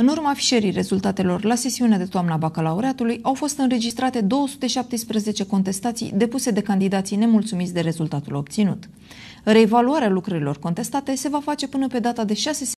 În urma afișării rezultatelor la sesiunea de toamna bacalaureatului au fost înregistrate 217 contestații depuse de candidații nemulțumiți de rezultatul obținut. Reevaluarea lucrărilor contestate se va face până pe data de 6